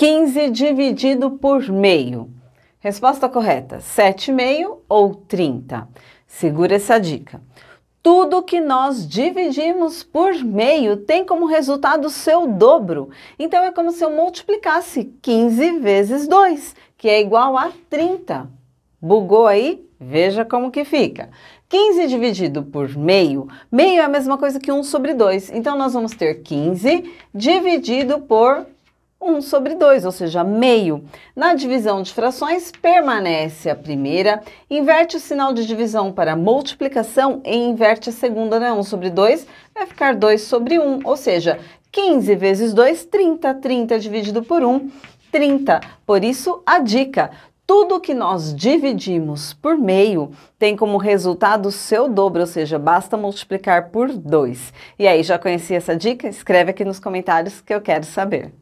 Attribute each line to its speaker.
Speaker 1: 15 dividido por meio? Resposta correta: 7,5 ou 30. Segura essa dica. Tudo que nós dividimos por meio tem como resultado o seu dobro. Então é como se eu multiplicasse 15 vezes 2, que é igual a 30. Bugou aí? Veja como que fica. 15 dividido por meio, meio é a mesma coisa que 1 sobre 2. Então nós vamos ter 15 dividido por 1 sobre 2, ou seja, meio. Na divisão de frações, permanece a primeira, inverte o sinal de divisão para multiplicação e inverte a segunda, né? 1 sobre 2 vai ficar 2 sobre 1, ou seja, 15 vezes 2, 30. 30 dividido por 1, 30. Por isso, a dica, tudo que nós dividimos por meio tem como resultado o seu dobro, ou seja, basta multiplicar por 2. E aí, já conhecia essa dica? Escreve aqui nos comentários que eu quero saber.